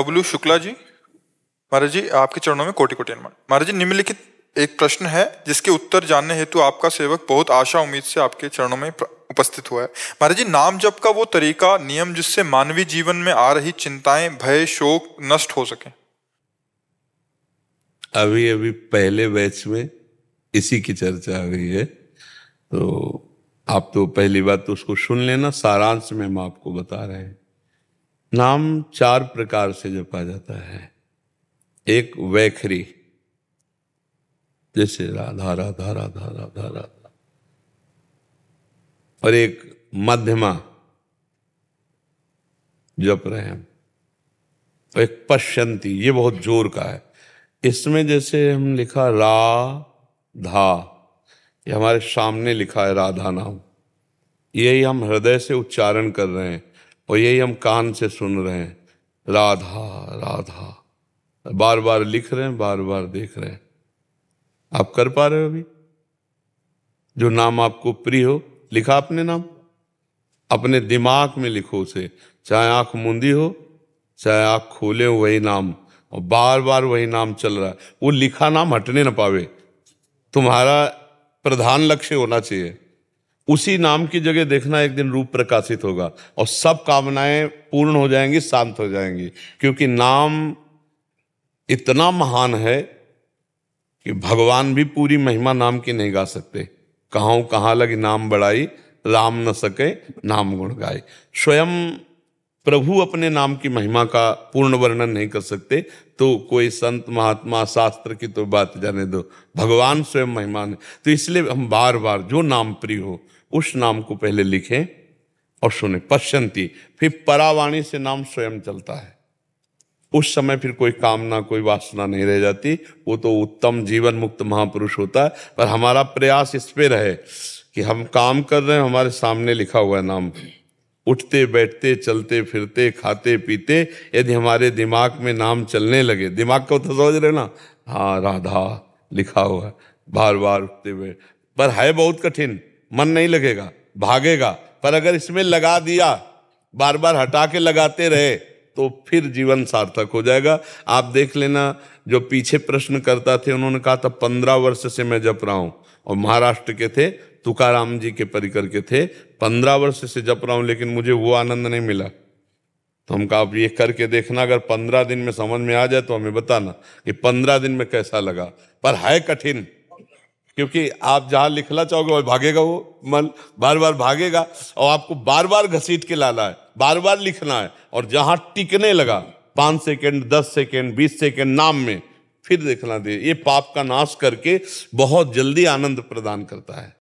बबलू शुक्ला जी महाराज जी आपके चरणों में कोटि कोटि अनुमान महाराज जी निम्नलिखित एक प्रश्न है जिसके उत्तर जानने हेतु आपका सेवक बहुत आशा उम्मीद से आपके चरणों में उपस्थित हुआ है महाराज जी नाम जप का वो तरीका नियम जिससे मानवीय जीवन में आ रही चिंताएं भय शोक नष्ट हो सके अभी अभी पहले बैच में इसी की चर्चा आ गई है तो आप तो पहली बात तो उसको सुन लेना सारांश में हम आपको बता रहे हैं नाम चार प्रकार से जपा जाता है एक वैखरी जैसे राधा राधा राधा राधा राधा और एक मध्यमा जप रहे हैं और एक पश्यंती ये बहुत जोर का है इसमें जैसे हम लिखा रा धा ये हमारे सामने लिखा है राधा नाम यही हम हृदय से उच्चारण कर रहे हैं और यही हम कान से सुन रहे हैं राधा राधा बार बार लिख रहे हैं बार बार देख रहे हैं आप कर पा रहे हो अभी जो नाम आपको प्रिय हो लिखा आपने नाम अपने दिमाग में लिखो उसे चाहे आंख मूंदी हो चाहे आंख खोले हो वही नाम और बार बार वही नाम चल रहा है वो लिखा नाम हटने ना पावे तुम्हारा प्रधान लक्ष्य होना चाहिए उसी नाम की जगह देखना एक दिन रूप प्रकाशित होगा और सब कामनाएं पूर्ण हो जाएंगी शांत हो जाएंगी क्योंकि नाम इतना महान है कि भगवान भी पूरी महिमा नाम की नहीं गा सकते कहाँ कहाँ लगी नाम बढ़ाई राम न सके नाम गुण गाए स्वयं प्रभु अपने नाम की महिमा का पूर्ण वर्णन नहीं कर सकते तो कोई संत महात्मा शास्त्र की तो बात जाने दो भगवान स्वयं महिमान है तो इसलिए हम बार बार जो नाम प्रिय हो उस नाम को पहले लिखें और सुने पश्चंती फिर परावाणी से नाम स्वयं चलता है उस समय फिर कोई कामना कोई वासना नहीं रह जाती वो तो उत्तम जीवन मुक्त महापुरुष होता है पर हमारा प्रयास इस पे रहे कि हम काम कर रहे हैं हमारे सामने लिखा हुआ है नाम उठते बैठते चलते फिरते खाते पीते यदि हमारे दिमाग में नाम चलने लगे दिमाग को तो समझ रहे ना हाँ राधा लिखा हुआ बार बार उठते हुए पर है बहुत कठिन मन नहीं लगेगा भागेगा पर अगर इसमें लगा दिया बार बार हटा के लगाते रहे तो फिर जीवन सार्थक हो जाएगा आप देख लेना जो पीछे प्रश्न करता थे उन्होंने कहा था पंद्रह वर्ष से मैं जप रहा हूँ और महाराष्ट्र के थे तुकाराम जी के परिकर के थे पंद्रह वर्ष से जप रहा हूं लेकिन मुझे वो आनंद नहीं मिला तो हम कहा ये करके देखना अगर पंद्रह दिन में समझ में आ जाए तो हमें बताना कि पंद्रह दिन में कैसा लगा पर है कठिन क्योंकि आप जहाँ लिखना चाहोगे वह भागेगा वो मन बार बार भागेगा और आपको बार बार घसीट के लाना है बार बार लिखना है और जहाँ टिकने लगा पाँच सेकेंड दस सेकेंड बीस सेकेंड नाम में फिर देखना दे ये पाप का नाश करके बहुत जल्दी आनंद प्रदान करता है